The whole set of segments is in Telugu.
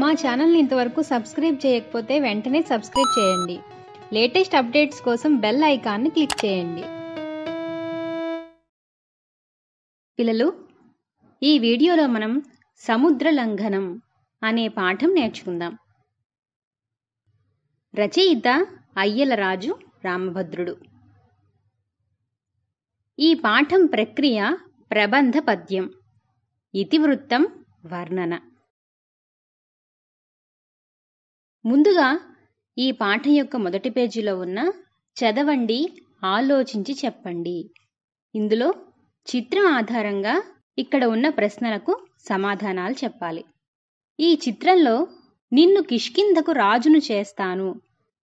మా ఛానల్ని ఇంతవరకు సబ్స్క్రైబ్ చేయకపోతే వెంటనే సబ్స్క్రైబ్ చేయండి లేటెస్ట్ అప్డేట్స్ కోసం బెల్ ఐకాన్ని క్లిక్ చేయండి పిల్లలు ఈ వీడియోలో మనం సముద్ర లంఘనం అనే పాఠం నేర్చుకుందాం రచయిత అయ్యలరాజు రామభద్రుడు ఈ పాఠం ప్రక్రియ ప్రబంధ పద్యం ఇతివృత్తం వర్ణన ముందుగా ఈ పాఠం యొక్క మొదటి పేజీలో ఉన్న చదవండి ఆలోచించి చెప్పండి ఇందులో చిత్రం ఆధారంగా ఇక్కడ ఉన్న ప్రశ్నలకు సమాధానాలు చెప్పాలి ఈ చిత్రంలో నిన్ను కిష్కిందకు రాజును చేస్తాను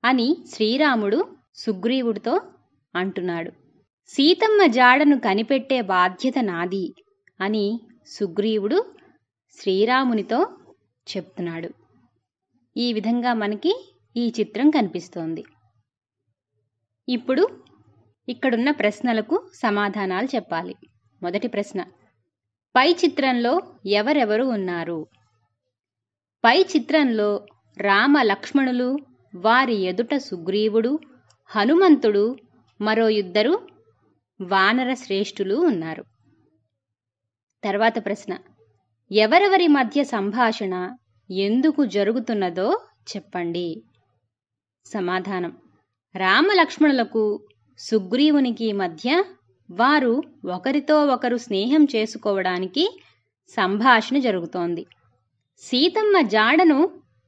అని శ్రీరాముడు సుగ్రీవుడితో అంటున్నాడు సీతమ్మ జాడను కనిపెట్టే బాధ్యత నాది అని సుగ్రీవుడు శ్రీరామునితో చెప్తున్నాడు ఈ విధంగా మనకి ఈ చిత్రం కనిపిస్తోంది ఇప్పుడు ఇక్కడున్న ప్రశ్నలకు సమాధానాలు చెప్పాలి మొదటి ప్రశ్న పై చిత్రంలో ఎవరెవరు ఉన్నారు పై చిత్రంలో రామ లక్ష్మణులు వారి ఎదుట సుగ్రీవుడు హనుమంతుడు మరో ఇద్దరు వానర శ్రేష్ఠులు ఉన్నారు తర్వాత ప్రశ్న ఎవరెవరి మధ్య సంభాషణ ఎందుకు జరుగుతున్నదో చెప్పండి సమాధానం రామలక్ష్మణులకు సుగ్రీవునికి మధ్య వారు ఒకరితో ఒకరు స్నేహం చేసుకోవడానికి సంభాషణ జరుగుతోంది సీతమ్మ జాడను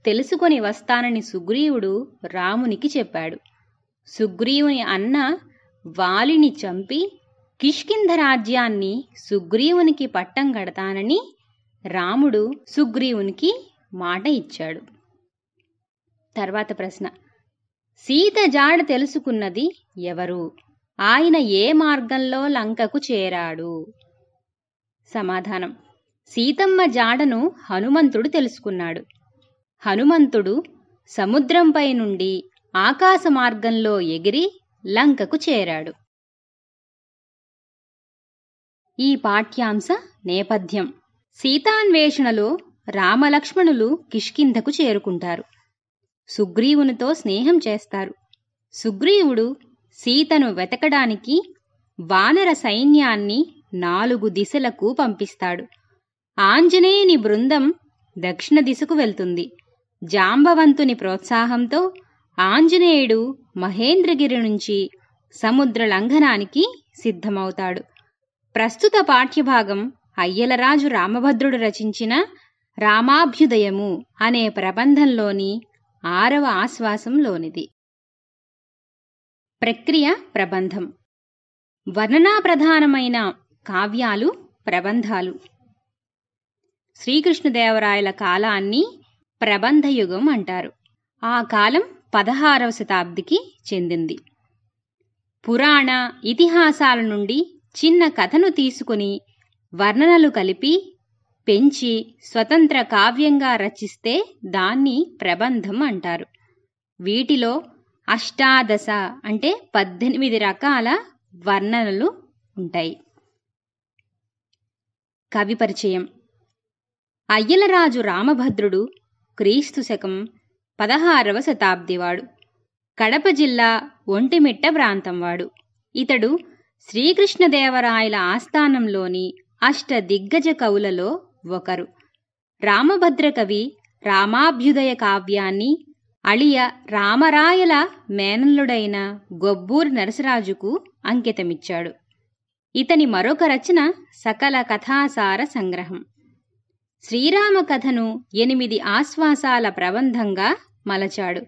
తెలుసుకొని వస్తానని సుగ్రీవుడు రామునికి చెప్పాడు సుగ్రీవుని అన్న వాలిని చంపి కిష్కింధ రాజ్యాన్ని సుగ్రీవునికి పట్టం కడతానని రాముడు సుగ్రీవునికి మాట ఇచ్చాడు తర్వాత ప్రశ్న సీత జాడ తెలుసుకున్నది ఎవరు ఆయన ఏ మార్గంలో లంకకు చేరాడు సమాధానం సీతమ్మ జాడను హనుమంతుడు తెలుసుకున్నాడు హనుమంతుడు సముద్రంపై నుండి ఆకాశ మార్గంలో ఎగిరి లంకకు చేరాడు ఈ పాఠ్యాంశ నేపథ్యం సీతాన్వేషణలో రామలక్ష్మణులు కిష్కింధకు చేరుకుంటారు సుగ్రీవునితో స్నేహం చేస్తారు సుగ్రీవుడు సీతను వెతకడానికి వానర సైన్యాన్ని నాలుగు దిశలకు పంపిస్తాడు ఆంజనేయుని బృందం దక్షిణ దిశకు వెళ్తుంది జాంబవంతుని ప్రోత్సాహంతో ఆంజనేయుడు మహేంద్రగిరి నుంచి సముద్ర లంఘనానికి సిద్ధమవుతాడు ప్రస్తుత పాఠ్యభాగం అయ్యలరాజు రామభద్రుడు రచించిన రామాభ్యుదయము అనే ప్రబంధంలోని ఆరవ ఆశ్వాసంలోనిది ప్రక్రియ ప్రబంధం వర్ణనాప్రధానమైన కావ్యాలు ప్రబంధాలు శ్రీకృష్ణదేవరాయల కాలాన్ని ప్రబంధయుగం అంటారు ఆ కాలం పదహారవ శతాబ్దికి చెందింది పురాణ ఇతిహాసాల నుండి చిన్న కథను తీసుకుని వర్ణనలు కలిపి పెంచి స్వతంత్ర కావ్యంగా రచిస్తే దాన్ని ప్రబంధం అంటారు వీటిలో అష్టాదశ అంటే పద్దెనిమిది రకాల వర్ణనలు ఉంటాయి కవి పరిచయం అయ్యలరాజు రామభద్రుడు క్రీస్తు శకం పదహారవ శతాబ్దివాడు కడప జిల్లా ఒంటిమిట్ట ప్రాంతంవాడు ఇతడు శ్రీకృష్ణదేవరాయల ఆస్థానంలోని అష్ట దిగ్గజ కవులలో ఒకరు రామభద్రకవి రామాభ్యుదయ కావ్యాన్ని అళియ రామరాయల మేనల్లుడైన గొబ్బూరి నరసరాజుకు అంకితమిచ్చాడు ఇతని మరొక రచన సకల కథాసార సంగ్రహం శ్రీరామ కథను ఎనిమిది ఆశ్వాసాల ప్రబంధంగా మలచాడు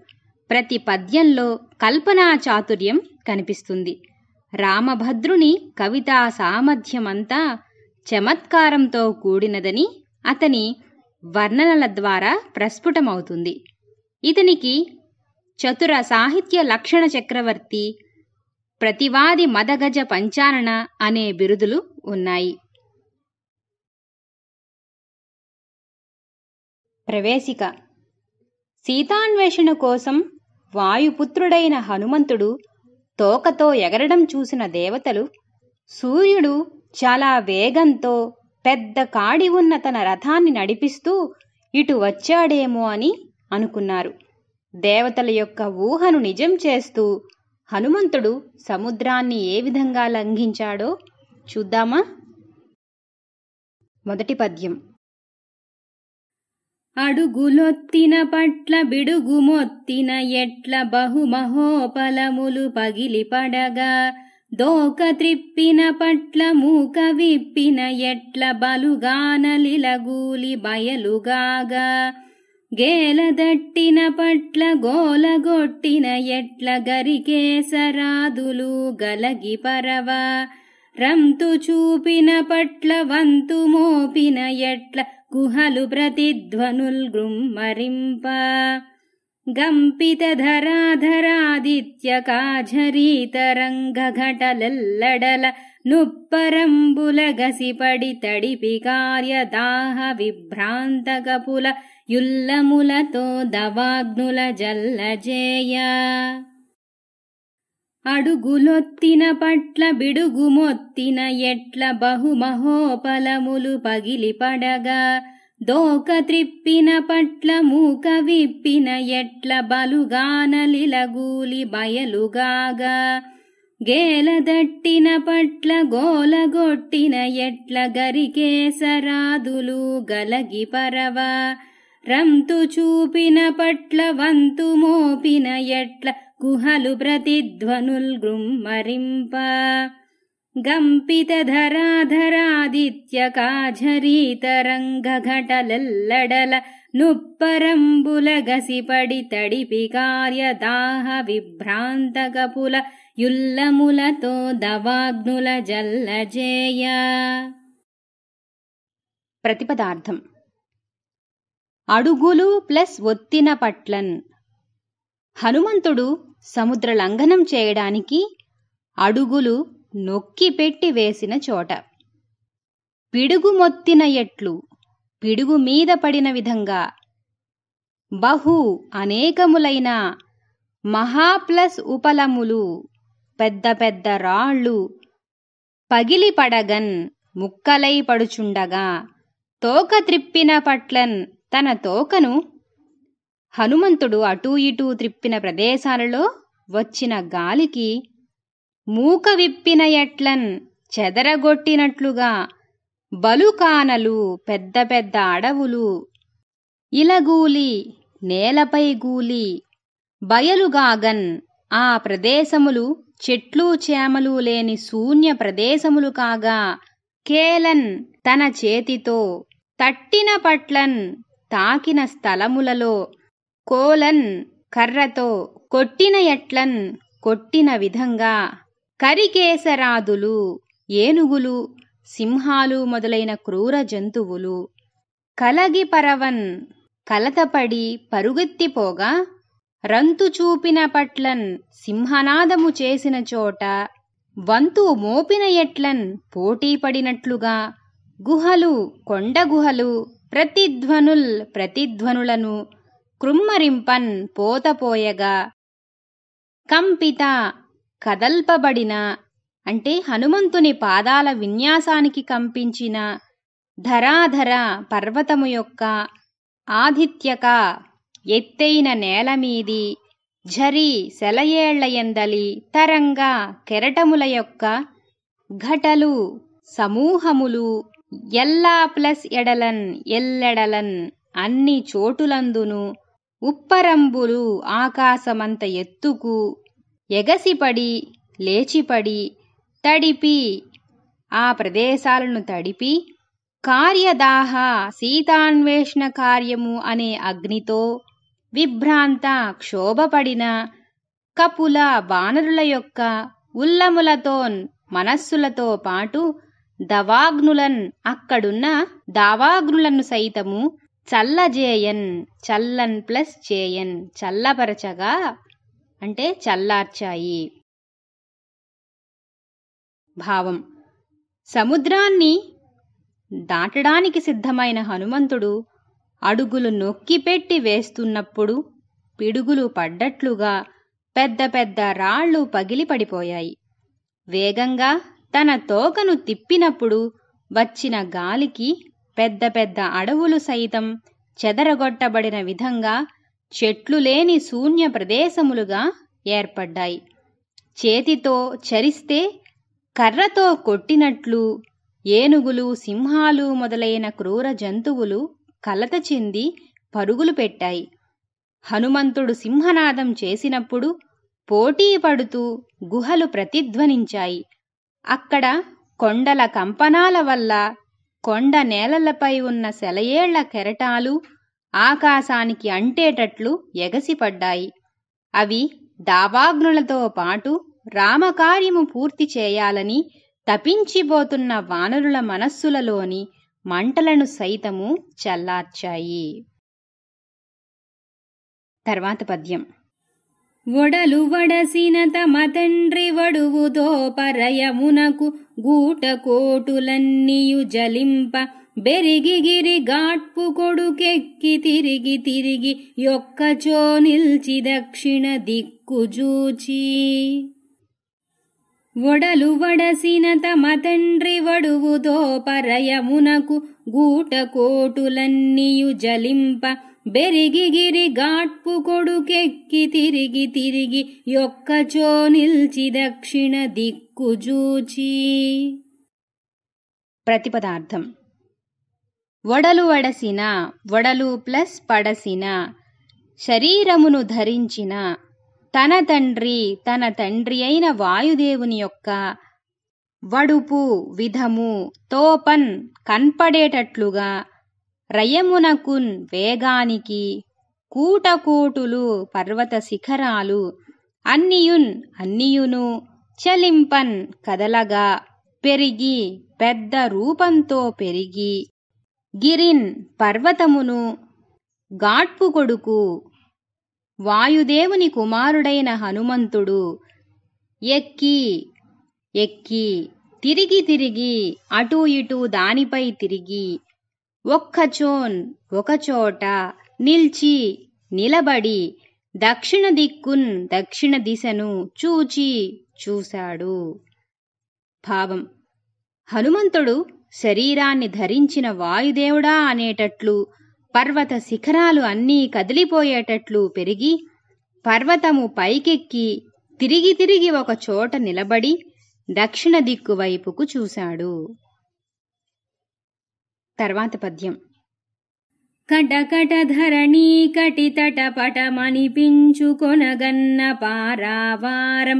ప్రతి పద్యంలో కల్పనా చాతుర్యం కనిపిస్తుంది రామభద్రుని కవితా సామర్థ్యమంతా చమత్కారంతో కూడినదని అతని వర్ణనల ద్వారా ప్రస్ఫుటమవుతుంది ఇతనికి చతుర సాహిత్య లక్షణ చక్రవర్తి ప్రతివాది మదగజ పంచారణ అనే బిరుదులు ఉన్నాయి ప్రవేశిక సీతాన్వేషణ కోసం వాయుపుత్రుడైన హనుమంతుడు తోకతో ఎగరడం చూసిన దేవతలు సూర్యుడు చాలా వేగంతో పెద్ద కాడి ఉన్న తన రథాన్ని నడిపిస్తూ ఇటు వచ్చాడేమో అని అనుకున్నారు దేవతల యొక్క ఊహను నిజం చేస్తూ హనుమంతుడు సముద్రాన్ని ఏ విధంగా లంఘించాడో చూద్దామా మొదటి పద్యం అడుగులొత్తిన పట్ల బిడుగుమొత్తిన ఎట్ల బహుమహోపలములు పగిలిపడగా దోక త్రిప్పిన పట్ల మూక విప్పిన ఎట్ల బలుగానలిలగూలి బయలుగాగా గేలదట్టిన పట్ల గోలగొట్టిన ఎట్ల గరికేసరాదులు గలగి పరవ రంతు చూపిన పట్ల వంతు మోపిన ఎట్ల గుహలు ప్రతిధ్వనుల్ గృమ్మరింప గంపితధరాధరాదిత్యకాఝరీతరంగఘటలెల్లడల నుప్పరంబుల గసిపడి తడిపి కార్యదాహ విభ్రాంతకపుల యుల్లములతో దవాగ్నుల జల్లజేయ అడుగులొత్తిన పట్ల బిడుగుమొత్తిన ఎట్ల బహుమహోపలములు పగిలిపడగా దోక త్రిప్పిన పట్ల మూక విప్పిన ఎట్ల బలుగానలిలగూలి బయలుగాగా గేలదట్టిన పట్ల గోలగొట్టిన ఎట్ల గరికేసరాదులు గలగి పరవ రంతు చూపిన పట్ల వంతు మోపిన ఎట్ల గుహలు ప్రతిధ్వనుల్ గుమ్మరింప నుప్పరంబుల గసిపడి తడిపి కార్యదాహ విభ్రాంత కపుల యుల్లములతో దవాగ్నుల జల్లజేయ ప్రతిపదార్థం అడుగులు ప్లస్ ఒత్తిన పట్లన్ హనుమంతుడు సముద్ర లంఘనం చేయడానికి అడుగులు నొక్కి పెట్టి వేసిన చోట పిడుగు మొత్తిన ఎట్లు పిడుగు మీద పడిన విధంగా బహు అనేకములైన మహాప్లస్ ఉపలములు పెద్ద పెద్ద రాళ్ళు పగిలి పడగన్ ముక్కలై పడుచుండగా తోక త్రిప్పిన పట్లన్ తన తోకను హనుమంతుడు అటూ ఇటూ త్రిప్పిన ప్రదేశాలలో వచ్చిన గాలికి మూక విప్పిన ఎట్లన్ చెదరగొట్టినట్లుగా బలుకానలు పెద్ద పెద్ద అడవులు ఇలగూలి నేలపై గూలి బయలుగాగన్ ఆ ప్రదేశములు చెట్లు చేమలు లేని శూన్య ప్రదేశములు కాగా కేలన్ తన చేతితో తట్టిన పట్లన్ తాకిన స్థలములలో కోలన్ కర్రతో కొట్టిన ఎట్లన్ కొట్టిన విధంగా కరికేసరాదులు ఏనుగులు సింహాలు మొదలైన క్రూర జంతువులు కలగి పరవన్ కలతపడి పరుగెత్తిపోగా రంతు చూపిన పట్లన్ సింహనాదము చేసిన చోట వంతు మోపిన ఎట్లన్ పోటీపడినట్లుగా గుహలు కొండగుహలు ప్రతిధ్వనుల్ ప్రతిధ్వనులను కృమ్మరింపన్ పోతపోయగా కంపిత కదల్పబడిన అంటే హనుమంతుని పాదాల విన్యాసానికి కంపించిన ధరాధర పర్వతము యొక్క ఆదిత్యక ఎత్తైన నేలమీది ఝరి శలయేళ్లయందలి తరంగ కెరటముల యొక్క ఘటలు సమూహములు ఎల్లా ప్లస్ ఎడలన్ ఎల్లెడలన్ అన్ని చోటులందును ఉప్పరంబులు ఆకాశమంత ఎత్తుకు ఎగసిపడి లేచిపడి తడిపి ఆ ప్రదేశాలను తడిపి కార్యదాహ సీతాన్వేషణ కార్యము అనే అగ్నితో విభ్రాంత క్షోభపడిన కపుల బానరుల యొక్క ఉల్లములతోన్ మనస్సులతో పాటు దవాగ్నులన్ అక్కడున్న దావాగ్నులను సైతము చల్లజేయన్ చల్లన్ ప్లస్ చేయన్ చల్లపరచగా అంటే చల్లార్చాయి భావం సముద్రాన్ని దాటడానికి సిద్ధమైన హనుమంతుడు అడుగులు నొక్కిపెట్టి వేస్తున్నప్పుడు పిడుగులు పడ్డట్లుగా పెద్ద పెద్ద రాళ్ళు పగిలి పడిపోయాయి వేగంగా తన తోకను తిప్పినప్పుడు వచ్చిన గాలికి పెద్ద పెద్ద అడవులు సైతం చెదరగొట్టబడిన విధంగా చెట్లు లేని శూన్య ప్రదేశములుగా ఏర్పడ్డాయి చేతితో చరిస్తే కర్రతో కొట్టినట్లు ఏనుగులు సింహాలు మొదలైన క్రూర జంతువులు కలత చెంది పరుగులు పెట్టాయి హనుమంతుడు సింహనాదం చేసినప్పుడు పోటీ పడుతూ గుహలు ప్రతిధ్వనించాయి అక్కడ కొండల కంపనాల వల్ల కొండ నేలలపై ఉన్న సెలయేళ్ల కెరటాలు ఆకాశానికి అంటేటట్లు ఎగసిపడ్డాయి అవి దావాగ్నులతో పాటు రామకార్యము పూర్తి చేయాలని తపించిపోతున్న వానరుల మనస్సులలోని మంటలను సైతము చల్లార్చాయి తర్వాత పద్యం ఒడలు వడసిన తమ తండ్రి వడువుతో పరయమునకు గూటకోటులన్నీయు జలింప బెరిగి గిరి గాట్పు కొడుకెక్కి తిరిగి తిరిగి యొక్కచో నిల్చి దక్షిణ దిక్కుజూచి వడలు వడసిన తమ తండ్రి వడువుతో పరయమునకు గూటకోటులన్నీయు జలింప బెరిగి గిరి గాట్పు కొడుకెక్కి తిరిగి తిరిగి యొక్కచో నిల్చి దక్షిణ దిక్కుజూచి ప్రతిపదార్థం వడలు వడసిన వడలు ప్లస్ పడసిన శరీరమును ధరించిన తన తండ్రి తన తండ్రి అయిన వాయుదేవుని యొక్క వడుపు విధము తోపన్ కన్పడేటట్లుగా రయమునకున్ వేగానికి కూటకూటులు పర్వత శిఖరాలు అన్నియున్ అన్నియును చలింపన్ కదలగా పెరిగి పెద్ద రూపంతో పెరిగి గిరిన్ పర్వతమును గాడ్పు కొడుకు వాయుదేవుని కుమారుడైన హనుమంతుడు ఎక్కి ఎక్కి తిరిగి తిరిగి అటూ ఇటూ దానిపై తిరిగి ఒక్కచోన్ ఒకచోట నిల్చి నిలబడి దక్షిణ దిక్కున్ దక్షిణ దిశను చూచి చూశాడు భావం హనుమంతుడు శరీరాన్ని ధరించిన వాయుదేవుడా అనేటట్లు పర్వత శిఖరాలు అన్నీ కదిలిపోయేటట్లు పెరిగి పర్వతము పైకెక్కి తిరిగి తిరిగి ఒక చోట నిలబడి దక్షిణ దిక్కు వైపుకు చూశాడు తర్వాత పద్యం కటకట ధరణీ కటితటపటమనిపించుకొనగన్న పారావారం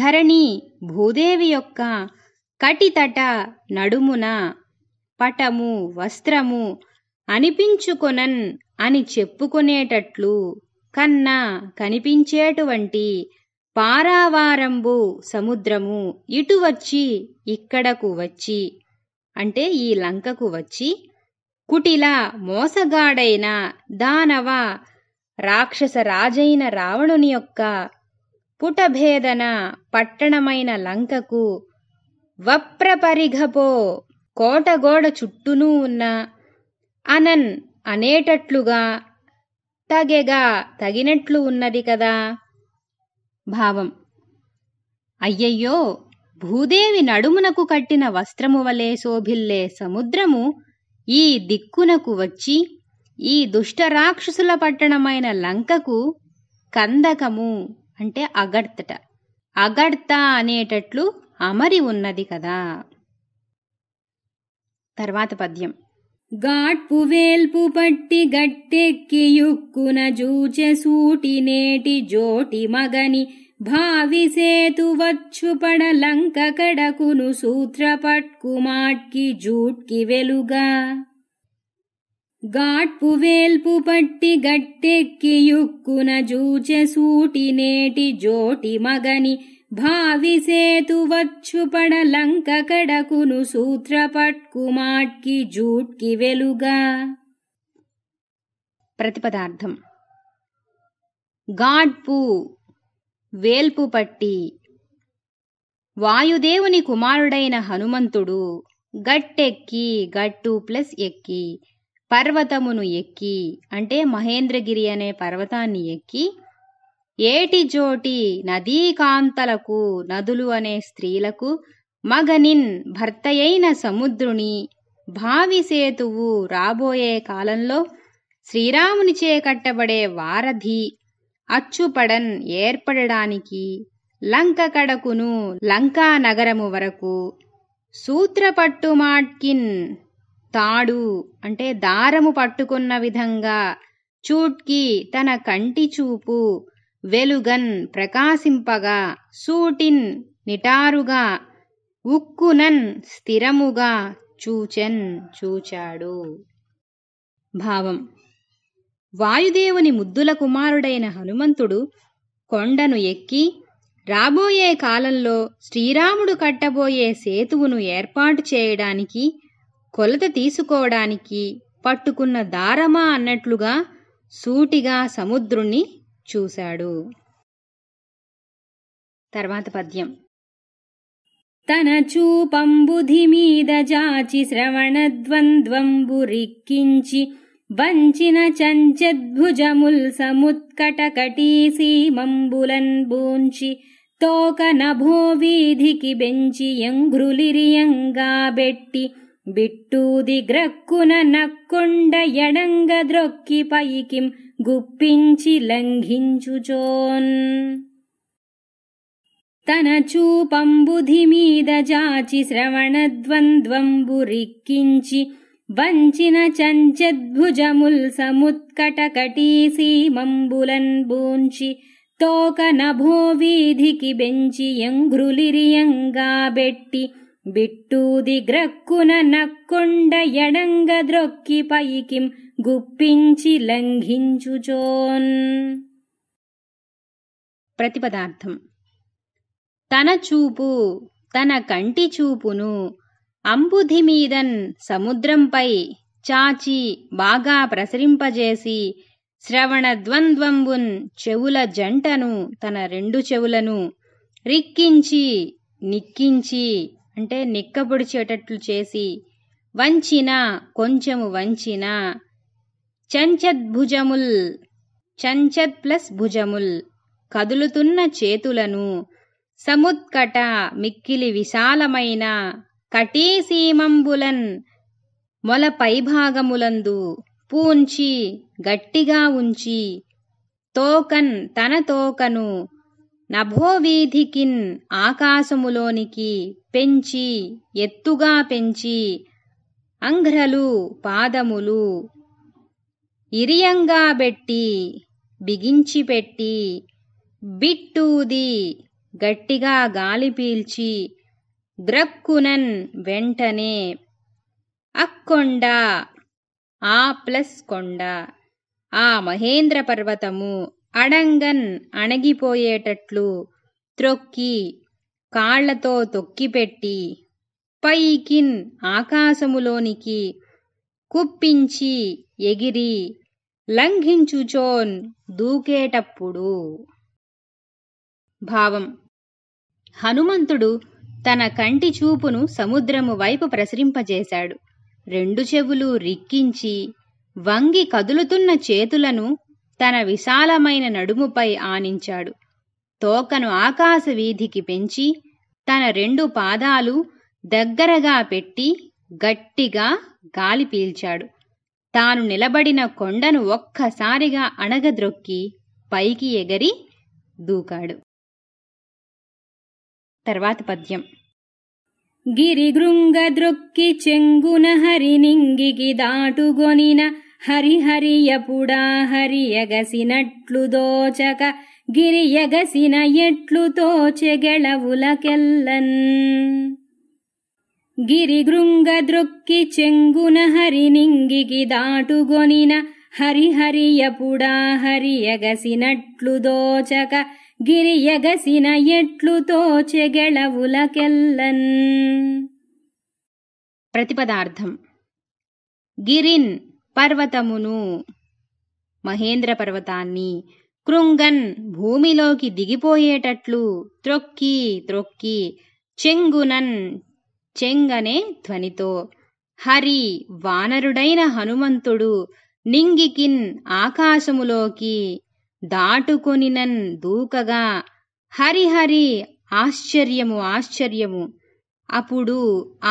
ధరణి భూదేవి యొక్క కటితట నడుమున పటము వస్త్రము అనిపించుకొనన్ అని చెప్పుకునేటట్లు కన్నా కనిపించేటువంటి పారావారంబు సముద్రము ఇటు వచ్చి ఇక్కడకు వచ్చి అంటే ఈ లంకకు వచ్చి కుటిల మోసగాడైన దానవ రాక్షస రాజైన రావణుని యొక్క పుటభేదన పట్టణమైన లంకకు వప్రపరిఘపో కోటగోడ చుట్టూనూ ఉన్న అనన్ అనేటట్లుగా తగెగా తగినట్లు ఉన్నది కదా భావం అయ్యయ్యో భూదేవి నడుమునకు కట్టిన వస్త్రము వలె శోభిల్లే సముద్రము ఈ దిక్కునకు వచ్చి ఈ దుష్టరాక్షసుల పట్టణమైన లంకకు కందకము అంటే అగడ్తట అగడ్త అనేటట్లు అమరి ఉన్నది కదా తర్వాత పద్యం గాడ్పు వేల్పు పట్టి గట్టెక్కి యుక్కున జూచె సూటి నేటి జోటి మగని సేతు వచ్చు లంక కడకును సూత్ర పట్కుమాట్కి జూట్కి వెలుగా గాట్పు వేల్పు పట్టి గట్టెక్కి యుక్కున జూచె సూటి నేటి జోటి మగని భావిసేతు వచ్చు లంక కడకును సూత్ర పట్కుమాట్కి జూట్కి వెలుగా ప్రతిపదార్థం గాడ్పు వేల్పు పట్టి వాయుదేవుని కుమారుడైన హనుమంతుడు గట్టెక్కి గట్టు ప్లస్ ఎక్కి పర్వతమును ఎక్కి అంటే మహేంద్రగిరి అనే పర్వతాన్ని ఎక్కి ఏటి జోటి నదీ కాంతలకు నదులు అనే స్త్రీలకు మగనిన్ భర్తయైన సముద్రుని భావి సేతువు రాబోయే కాలంలో శ్రీరామునిచే కట్టబడే వారధి అచ్చుపడన్ ఏర్పడడానికి లంక కడకును లంకా నగరము వరకు సూత్రపట్టుమాట్కిన్ తాడు అంటే దారము పట్టుకున్న విధంగా చూట్కి తన కంటి చూపు వెలుగన్ ప్రకాశింపగా సూటిన్ నిటారుగా ఉక్కునన్ స్థిరముగా చూచెన్ చూచాడు భావం వాయుదేవుని ముద్దుల కుమారుడైన హనుమంతుడు కొండను ఎక్కి రాబోయే కాలంలో శ్రీరాముడు కట్టబోయే సేతువును ఏర్పాటు చేయడానికి కొలత తీసుకోవడానికి పట్టుకున్న దారమా అన్నట్లుగా సూటిగా సముద్రుణ్ణి చూశాడు తర్వాత పద్యం తన చూపంబుధి మీద జాచి శ్రవణ ద్వంద్వంబు రిక్కించి వంచిన చంచద్భుజముల్ సముత్కట కటీసీమంబులన్ బూంచి తోక నభో వీధికి బెంచి ఎంఘ్రులిరియంగా బెట్టి िट्टूदि ग्रक्कुन नकुण्डयणङ्गद्रोक्कि पैकिं गुप्पञ्चि लङ्घिन् तनचूपम्बुधिाचि श्रवणद्वन्द्वम्बुरिक्कि वञ्चन चञ्चद्भुजमुल्समुत्कटकटीसीमम्बुलन्बुञ्चि तोकनभोवीधि बेञ्चियङ्घ्रुलिरियङ्गा बेट् బిట్టూది గ్రక్కున నక్కొండ ఎడంగ ద్రొక్కి పైకిం గుప్పించి లంఘించుచోన్ ప్రతిపదార్థం తన చూపు తన కంటి చూపును అంబుధిమీదన్ సముద్రంపై చాచి బాగా ప్రసరింపజేసి శ్రవణద్వంద్వంబున్ చెవుల జంటను తన రెండు చెవులను రిక్కించి నిక్కించి అంటే నిక్కబొడిచేటట్లు చేసి వంచిన కొంచెము వంచిన చంచద్ భుజముల్ చంచద్ ప్లస్ భుజముల్ కదులుతున్న చేతులను సముత్కట మిక్కిలి విశాలమైన కటీసీమంబులన్ మొల పైభాగములందు పూంచి గట్టిగా ఉంచి తోకన్ తన తోకను నభోవీధికిన్ ఆకాశములోనికి పెంచి ఎత్తుగా పెంచి అంఘ్రలు పాదములు ఇరియంగా బెట్టి బిగించిపెట్టి బిట్టూది గట్టిగా గాలి పీల్చి ద్రక్కునన్ వెంటనే అక్కొండ ఆ ప్లస్ కొండ ఆ మహేంద్ర పర్వతము అడంగన్ అణగిపోయేటట్లు త్రొక్కి కాళ్లతో తొక్కిపెట్టి పైకిన్ ఆకాశములోనికి కుప్పించి ఎగిరి లంఘించుచోన్ దూకేటప్పుడు భావం హనుమంతుడు తన కంటి చూపును సముద్రము వైపు ప్రసరింపజేశాడు రెండు చెవులు రిక్కించి వంగి కదులుతున్న చేతులను తన విశాలమైన నడుముపై ఆనించాడు తోకను ఆకాశ వీధికి పెంచి తన రెండు పాదాలు దగ్గరగా పెట్టి గట్టిగా గాలి పీల్చాడు తాను నిలబడిన కొండను ఒక్కసారిగా అణగద్రొక్కి పైకి ఎగరి దూకాడు తర్వాత పద్యం గిరిగృంగద్రొక్కి చెంగున హరినింగికి దాటుగొనిన హరిహరియపుడా హరియగసినట్లు దోచక గిరియగసిన ఎట్లు తోచెగెళవులకెల్లన్ గిరిగృంగ దృక్కి చెంగున హరినింగికి దాటుగొనిన హరిహరియపుడా హరియగసినట్లు దోచక గిరియగసిన ఎట్లు తోచెగెళవులకెల్లన్ ప్రతిపదార్థం గిరిన్ పర్వతమును మహేంద్ర పర్వతాన్ని కృంగన్ భూమిలోకి దిగిపోయేటట్లు త్రొక్కి త్రొక్కి చెంగునన్ చెంగనే ధ్వనితో హరి వానరుడైన హనుమంతుడు నింగికిన్ ఆకాశములోకి దాటుకొనినన్ దూకగా హరిహరి ఆశ్చర్యము ఆశ్చర్యము అప్పుడు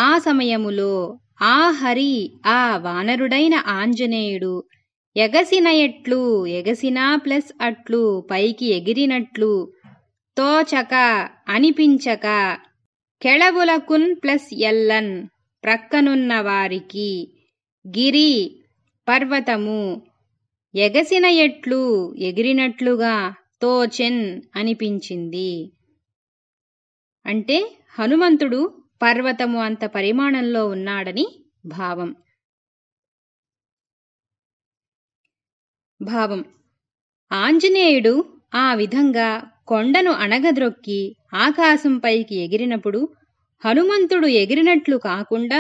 ఆ సమయములో ఆ హరి ఆ వానరుడైన ఆంజనేయుడు ఎగసిన ఎట్లు ఎగసినా ప్లస్ అట్లు పైకి ఎగిరినట్లు తోచక అనిపించక కెళబులకున్ ప్లస్ ఎల్లన్ ప్రక్కనున్న వారికి గిరి పర్వతము ఎగసిన ఎట్లు ఎగిరినట్లుగా తోచెన్ అనిపించింది అంటే హనుమంతుడు పర్వతము అంత పరిమాణంలో ఉన్నాడని భావం భావం ఆంజనేయుడు ఆ విధంగా కొండను అణగద్రొక్కి ఆకాశంపైకి ఎగిరినప్పుడు హనుమంతుడు ఎగిరినట్లు కాకుండా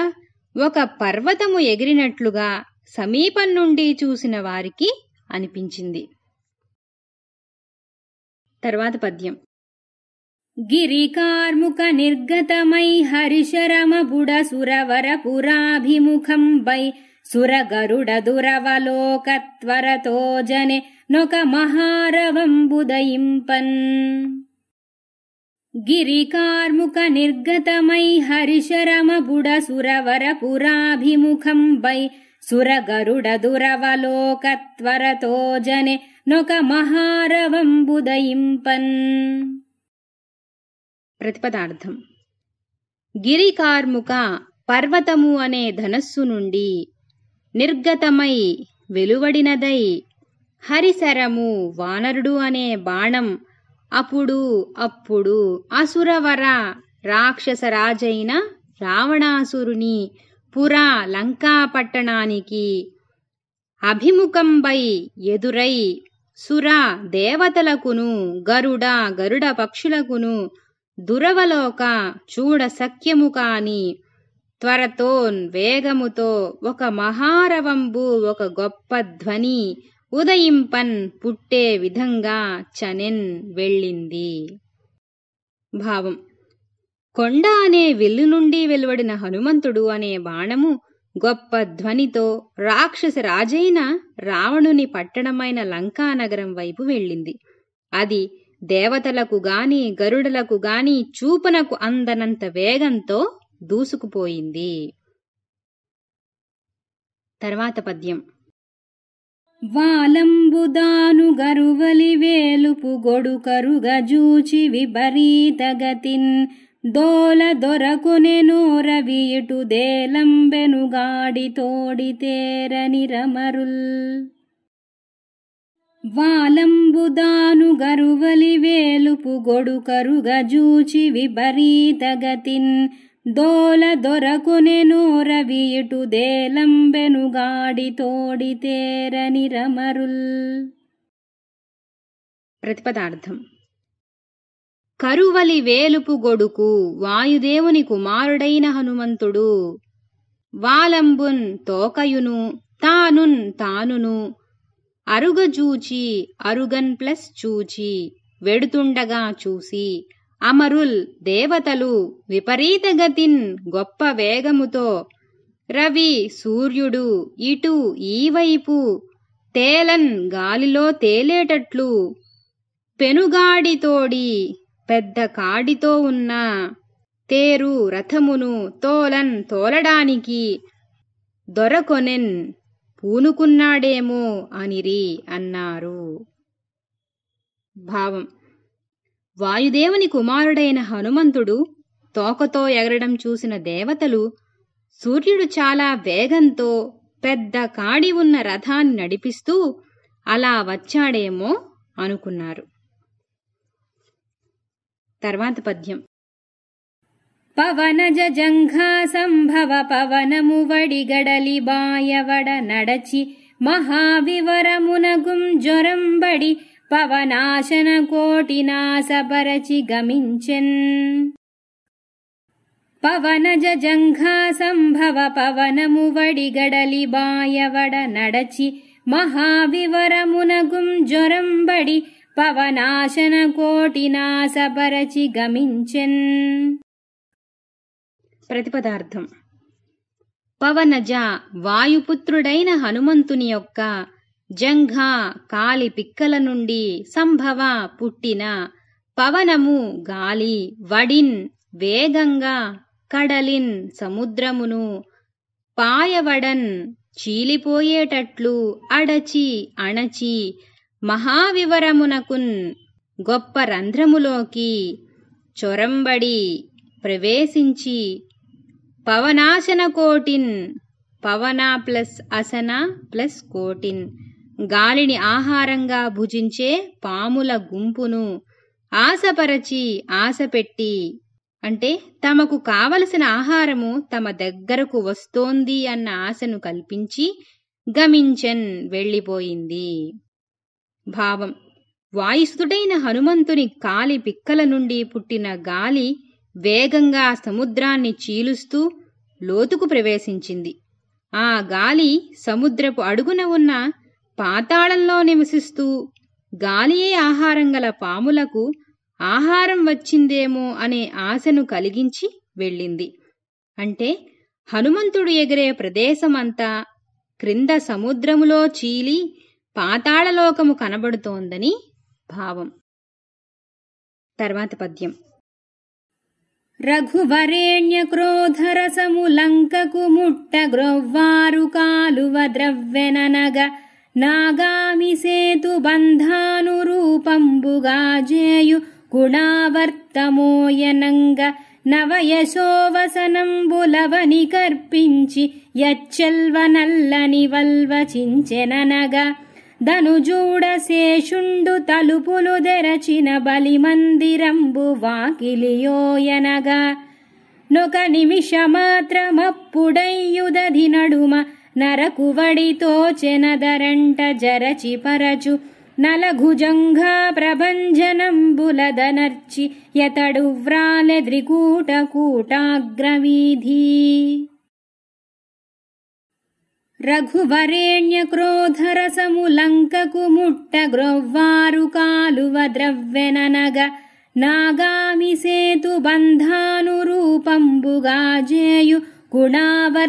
ఒక పర్వతము ఎగిరినట్లుగా సమీపం నుండి చూసిన వారికి అనిపించింది తర్వాత పద్యం गिरिकार्मुकनिर्गतमै हरिशरमबुडसुरवरपुराभिमुखम् वै सुरगरुडदुरवलोकत्वरतो जने नोक महारवम्बुदयिम्पन् गिरिकार्मुख निर्गतमयि वै सुरगरुडदुरवलोकत्वरतो जने नोक महारवम्बुदयिम्पन् ప్రతిపదార్థం గిరికార్ముక పర్వతము అనే ధనస్సు నుండి నిర్గతమై వెలువడినదై హరిసరము వానరుడు అనే బాణం అప్పుడు అప్పుడు అసురవర రాక్షసరాజైన రావణాసురుని పురా లంకా పట్టణానికి అభిముఖంబై ఎదురై సుర దేవతలకును గరుడ గరుడ పక్షులకును దురవలోక చూడ సఖ్యము కాని త్వరతోన్ వేగముతో ఒక మహారవంబు ఒక గొప్ప ధ్వని ఉదయింపన్ పుట్టే విధంగా చనెన్ వెళ్ళింది భావం కొండ అనే విల్లు నుండి వెలువడిన హనుమంతుడు అనే బాణము గొప్ప ధ్వనితో రాక్షస రాజైన రావణుని పట్టణమైన లంకానగరం వైపు వెళ్ళింది అది దేవతలకు గాని గరుడలకు గాని చూపునకు అందనంత వేగంతో దూసుకుపోయింది తర్వాత పద్యం వాలంబుదాను గరువలి వేలుపు గొడుకరుగజూచి విపరీతగతిన్ దోల దేలంబెను గాడి తోడి తేరని రమరుల్ వాలంబుదాను గరువలి వేలుపు విపరీత గతిన్ దోల దొరకునెను రవియుటు దేలంబెను గాడి తోడి తేరని రమరుల్ ప్రతిపదార్థం కరువలి వేలుపు గొడుకు వాయుదేవుని కుమారుడైన హనుమంతుడు వాలంబున్ తోకయును తానున్ తానును అరుగజూచి అరుగన్ ప్లస్ చూచి వెడుతుండగా చూసి అమరుల్ దేవతలు విపరీతగతిన్ గొప్ప వేగముతో రవి సూర్యుడు ఇటు ఈవైపు తేలన్ గాలిలో తేలేటట్లు పెనుగాడితోడి పెద్ద కాడితో ఉన్న తేరు రథమును తోలన్ తోలడానికి దొరకొనెన్ పూనుకున్నాడేమో అనిరి అన్నారు భావం వాయుదేవుని కుమారుడైన హనుమంతుడు తోకతో ఎగరడం చూసిన దేవతలు సూర్యుడు చాలా వేగంతో పెద్ద కాడి ఉన్న రథాన్ని నడిపిస్తూ అలా వచ్చాడేమో అనుకున్నారు తర్వాత పద్యం पवनजङ्घासंभव पवनमुडलिडनडचिवं पवनाशनकोटिनान् पवनजजङ्घासंभव पवनमुवडिगडलिबायवड नडचि महाविवरमुनगुं ज्वरंबडि गमिञ्चन् ప్రతిపదార్థం పవనజ వాయుపుత్రుడైన హనుమంతుని యొక్క జంఘా కాలి పిక్కల నుండి సంభవ పుట్టిన పవనము గాలి వడిన్ వేగంగా కడలిన్ సముద్రమును పాయవడన్ చీలిపోయేటట్లు అడచి అణచి మహావివరమునకున్ గొప్ప రంధ్రములోకి చొరంబడి ప్రవేశించి పవనాశన కోటిన్ పవన ప్లస్ అసన ప్లస్ కోటిన్ గాలిని ఆహారంగా భుజించే పాముల గుంపును ఆశపరచి ఆశపెట్టి అంటే తమకు కావలసిన ఆహారము తమ దగ్గరకు వస్తోంది అన్న ఆశను కల్పించి గమించన్ వెళ్ళిపోయింది భావం వాయుసుతుడైన హనుమంతుని కాలి పిక్కల నుండి పుట్టిన గాలి వేగంగా సముద్రాన్ని చీలుస్తూ లోతుకు ప్రవేశించింది ఆ గాలి సముద్రపు అడుగున ఉన్న పాతాళంలో నివసిస్తూ గాలియే ఆహారం గల పాములకు ఆహారం వచ్చిందేమో అనే ఆశను కలిగించి వెళ్ళింది అంటే హనుమంతుడు ఎగిరే ప్రదేశమంతా క్రింద సముద్రములో చీలి పాతాళలోకము కనబడుతోందని భావం తర్వాత పద్యం గ్రొవ్వారు కాలువ ద్రవ్యననగ నాగామి సేతు బంధానురూపంబుగాజేయు గుణావర్తమోయనంగ నవయశోవసనంబులవని కర్పించి యచ్చెల్వనల్లని వల్వచించెననగా ధనుజూడ ధనుజూడశేషుండు తలుపులు తెరచిన బలిమందిరంబు వాకిలియోయనగా నొక నిమిషమాత్రమప్పుడయ్యుదధి నడుమ నరకువడితో చెనదరంట జరచి పరచు నలఘుజంఘా ప్రభంజనంబులదనర్చి యతడు వ్రాలె ద్రికూటకూటాగ్రవీధీ గ్రొవ్వారు కాలువ ద్రవ్యననగ నాగామి సేతు బంధానురూపంబుగాజేయు గుణావర్తమోయనంగ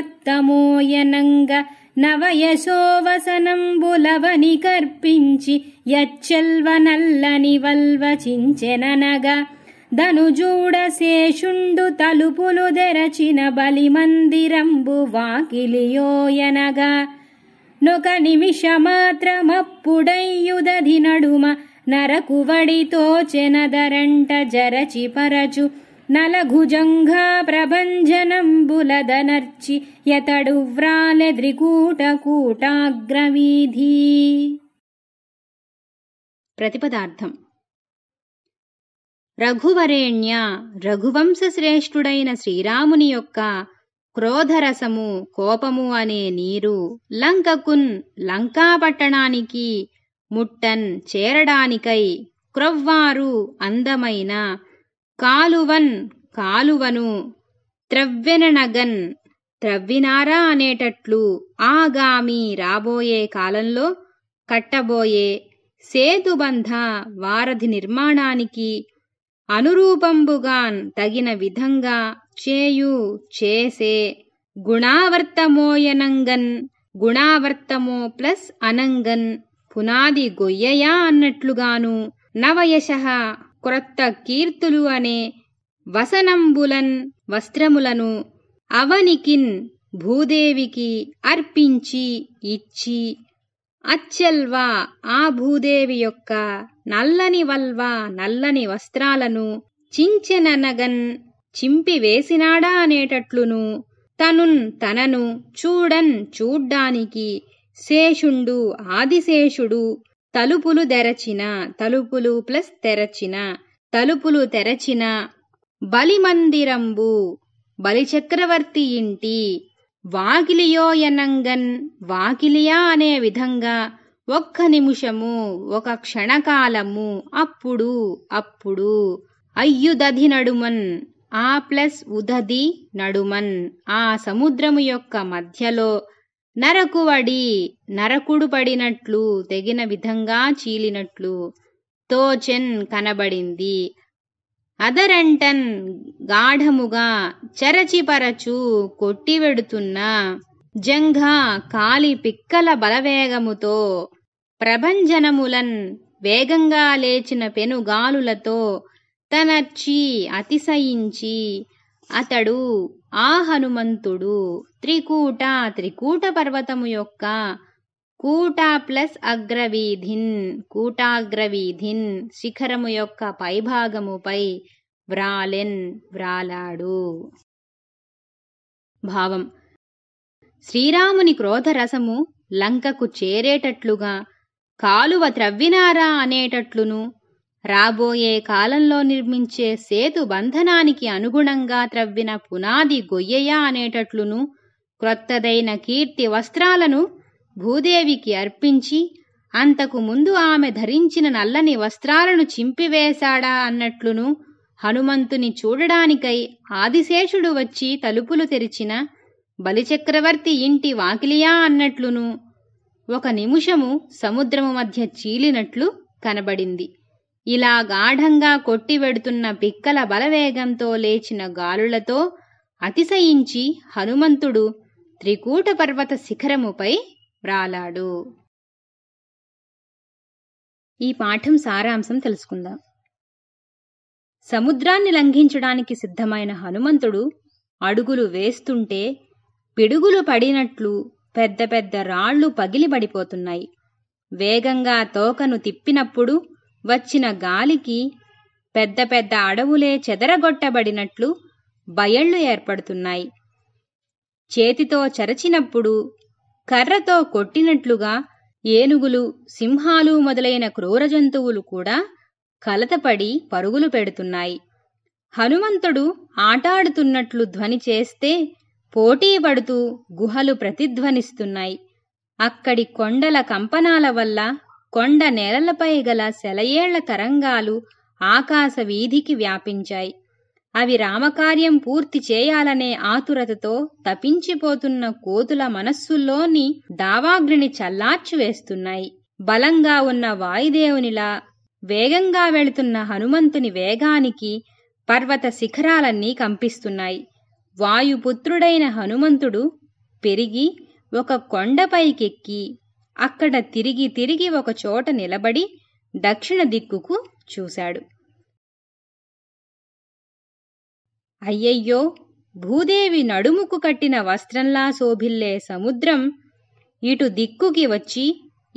నవయశోవసనంబులవని కర్పించి యచ్చెల్వనల్లని వల్వచించెననగా ధనుజూడశేషుండు తలుపులు తెరచిన బలిమందిరంబు వాకిలియోయనగా నొక నిమిషమాత్రమప్పుడయ్యుదధి నడుమ నరకువడితో చెనదరంట జరచి పరచు నలఘుజంఘా ప్రభంజనంబులదనర్చి యతడు వ్రాలె ద్రికూటకూటాగ్రవీధి ప్రతిపదార్థం రఘువరేణ్య శ్రేష్ఠుడైన శ్రీరాముని యొక్క క్రోధరసము కోపము అనే నీరు లంకకున్ లంకాపట్టణానికి ముట్టన్ చేరడానికై క్రొవ్వారు అందమైన కాలువన్ కాలువను త్రవ్వెననగన్ త్రవ్వినారా అనేటట్లు ఆగామి రాబోయే కాలంలో కట్టబోయే సేతుబంధ వారధి నిర్మాణానికి అనురూపంబుగాన్ తగిన విధంగా చేయు చేసే గుణావర్తమోయనంగన్ గుణావర్తమో ప్లస్ అనంగన్ పునాది గొయ్యయా అన్నట్లుగాను నవయశ క్రొత్త కీర్తులు అనే వసనంబులన్ వస్త్రములను అవనికిన్ భూదేవికి అర్పించి ఇచ్చి అచ్చల్వా ఆ భూదేవి యొక్క నల్లని వల్వా నల్లని వస్త్రాలను చించెనగన్ చింపివేసినాడా అనేటట్లును తనున్ తనను చూడన్ చూడ్డానికి శేషుండు ఆదిశేషుడు తలుపులు తెరచిన తలుపులు ప్లస్ తెరచిన తలుపులు తెరచిన బలిమందిరంబు బలిచక్రవర్తి ఇంటి వాకిలియోయనంగన్ వాకిలియా అనే విధంగా ఒక్క నిమిషము ఒక క్షణకాలము అప్పుడు అప్పుడు అయ్యుదధి నడుమన్ ఆ ప్లస్ ఉదధి నడుమన్ ఆ సముద్రము యొక్క మధ్యలో నరకువడి నరకుడు పడినట్లు తెగిన విధంగా చీలినట్లు తోచెన్ కనబడింది అదరంటన్ గాఢముగా చరచిపరచు కొట్టివెడుతున్న జంగా కాలి పిక్కల బలవేగముతో ప్రభంజనములన్ వేగంగా లేచిన పెనుగాలులతో తనర్చి అతిశయించి అతడు ఆ హనుమంతుడు త్రికూట త్రికూట పర్వతము యొక్క కూట ప్లస్ అగ్రవీధిన్ కూటాగ్రవీధిన్ శిఖరము యొక్క పైభాగముపై వ్రాలెన్ వ్రాలాడు భావం శ్రీరాముని క్రోధరసము లంకకు చేరేటట్లుగా కాలువ త్రవ్వినారా అనేటట్లును రాబోయే కాలంలో నిర్మించే సేతు బంధనానికి అనుగుణంగా త్రవ్విన పునాది గొయ్యయా అనేటట్లును క్రొత్తదైన కీర్తి వస్త్రాలను భూదేవికి అర్పించి అంతకు ముందు ఆమె ధరించిన నల్లని వస్త్రాలను చింపివేశాడా అన్నట్లును హనుమంతుని చూడడానికై ఆదిశేషుడు వచ్చి తలుపులు తెరిచిన బలిచక్రవర్తి ఇంటి వాకిలియా అన్నట్లును ఒక నిమిషము సముద్రము మధ్య చీలినట్లు కనబడింది ఇలా గాఢంగా కొట్టివెడుతున్న పిక్కల బలవేగంతో లేచిన గాలులతో అతిశయించి హనుమంతుడు త్రికూట పర్వత శిఖరముపై వ్రాలాడు ఈ పాఠం సారాంశం తెలుసుకుందాం సముద్రాన్ని లంఘించడానికి సిద్ధమైన హనుమంతుడు అడుగులు వేస్తుంటే పిడుగులు పడినట్లు పెద్ద పెద్ద రాళ్లు పగిలిబడిపోతున్నాయి వేగంగా తోకను తిప్పినప్పుడు వచ్చిన గాలికి పెద్ద పెద్ద అడవులే చెదరగొట్టబడినట్లు బయళ్ళు ఏర్పడుతున్నాయి చేతితో చరచినప్పుడు కర్రతో కొట్టినట్లుగా ఏనుగులు సింహాలు మొదలైన క్రూర జంతువులు కూడా కలతపడి పరుగులు పెడుతున్నాయి హనుమంతుడు ఆటాడుతున్నట్లు ధ్వని చేస్తే పోటీ పడుతూ గుహలు ప్రతిధ్వనిస్తున్నాయి అక్కడి కొండల కంపనాల వల్ల కొండ నేలలపై గల సెలయేళ్ల తరంగాలు ఆకాశ వీధికి వ్యాపించాయి అవి రామకార్యం పూర్తి చేయాలనే ఆతురతతో తపించిపోతున్న కోతుల మనస్సుల్లోని దావాగ్రిని చల్లార్చి వేస్తున్నాయి బలంగా ఉన్న వాయుదేవునిలా వేగంగా వెళుతున్న హనుమంతుని వేగానికి పర్వత శిఖరాలన్నీ కంపిస్తున్నాయి వాయుపుత్రుడైన హనుమంతుడు పెరిగి ఒక కొండపైకెక్కి అక్కడ తిరిగి తిరిగి ఒకచోట నిలబడి దక్షిణ దిక్కుకు చూశాడు అయ్యయ్యో భూదేవి నడుముకు కట్టిన వస్త్రంలా శోభిల్లే సముద్రం ఇటు దిక్కుకి వచ్చి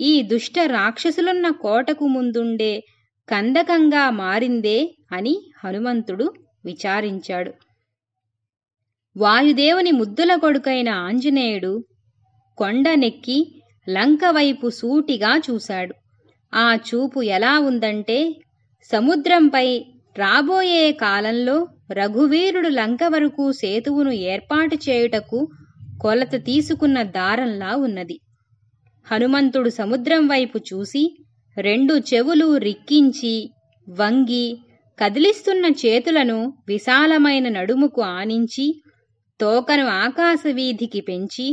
ఈ దుష్ట రాక్షసులున్న కోటకు ముందుండే కందకంగా మారిందే అని హనుమంతుడు విచారించాడు వాయుదేవుని ముద్దుల కొడుకైన ఆంజనేయుడు కొండ లంక వైపు సూటిగా చూశాడు ఆ చూపు ఎలా ఉందంటే సముద్రంపై రాబోయే కాలంలో రఘువీరుడు లంక వరకు సేతువును ఏర్పాటు చేయుటకు కొలత తీసుకున్న దారంలా ఉన్నది హనుమంతుడు సముద్రం వైపు చూసి రెండు చెవులు రిక్కించి వంగి కదిలిస్తున్న చేతులను విశాలమైన నడుముకు ఆనించి తోకను ఆకాశవీధికి పెంచి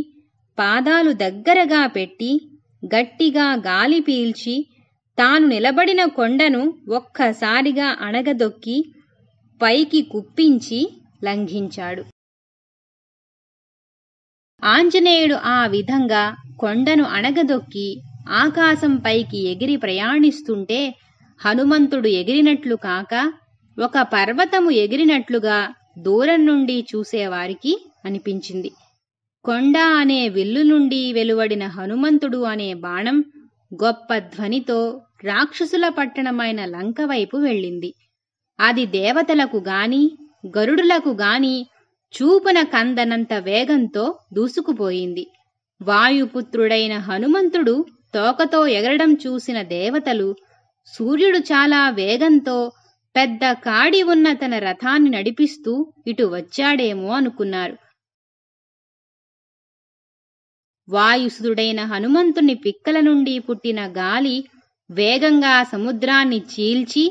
పాదాలు దగ్గరగా పెట్టి గట్టిగా గాలి పీల్చి తాను నిలబడిన కొండను ఒక్కసారిగా అణగదొక్కి పైకి కుప్పించి లంఘించాడు ఆంజనేయుడు ఆ విధంగా కొండను అణగదొక్కి ఆకాశం పైకి ఎగిరి ప్రయాణిస్తుంటే హనుమంతుడు ఎగిరినట్లు కాక ఒక పర్వతము ఎగిరినట్లుగా దూరం నుండి చూసేవారికి అనిపించింది కొండ అనే విల్లు నుండి వెలువడిన హనుమంతుడు అనే బాణం గొప్ప ధ్వనితో రాక్షసుల పట్టణమైన లంక వైపు వెళ్ళింది అది దేవతలకు గాని గరుడులకు గాని చూపున కందనంత వేగంతో దూసుకుపోయింది వాయుపుత్రుడైన హనుమంతుడు తోకతో ఎగరడం చూసిన దేవతలు సూర్యుడు చాలా వేగంతో పెద్ద కాడి ఉన్న తన రథాన్ని నడిపిస్తూ ఇటు వచ్చాడేమో అనుకున్నారు వాయుసుడైన హనుమంతుని పిక్కల నుండి పుట్టిన గాలి వేగంగా సముద్రాన్ని చీల్చి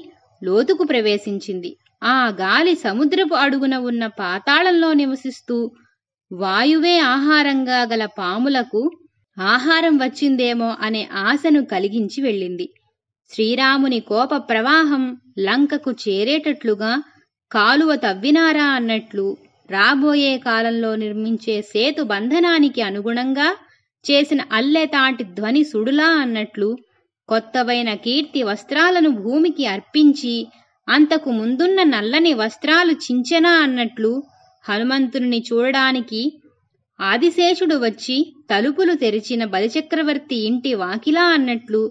లోతుకు ప్రవేశించింది ఆ గాలి సముద్రపు అడుగున ఉన్న పాతాళంలో నివసిస్తూ వాయువే ఆహారంగా గల పాములకు ఆహారం వచ్చిందేమో అనే ఆశను కలిగించి వెళ్ళింది శ్రీరాముని కోప ప్రవాహం లంకకు చేరేటట్లుగా కాలువ తవ్వినారా అన్నట్లు రాబోయే కాలంలో నిర్మించే సేతు బంధనానికి అనుగుణంగా చేసిన అల్లెతాటి ధ్వని సుడులా అన్నట్లు కొత్తవైన కీర్తి వస్త్రాలను భూమికి అర్పించి అంతకు ముందున్న నల్లని వస్త్రాలు చించెనా అన్నట్లు హనుమంతుని చూడడానికి ఆదిశేషుడు వచ్చి తలుపులు తెరిచిన బలిచక్రవర్తి ఇంటి వాకిలా అన్నట్లు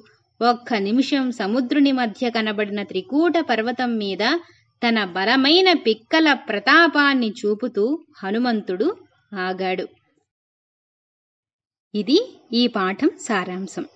ఒక్క నిమిషం సముద్రుని మధ్య కనబడిన త్రికూట పర్వతం మీద తన బలమైన పిక్కల ప్రతాపాన్ని చూపుతూ హనుమంతుడు ఆగాడు ఇది ఈ పాఠం సారాంశం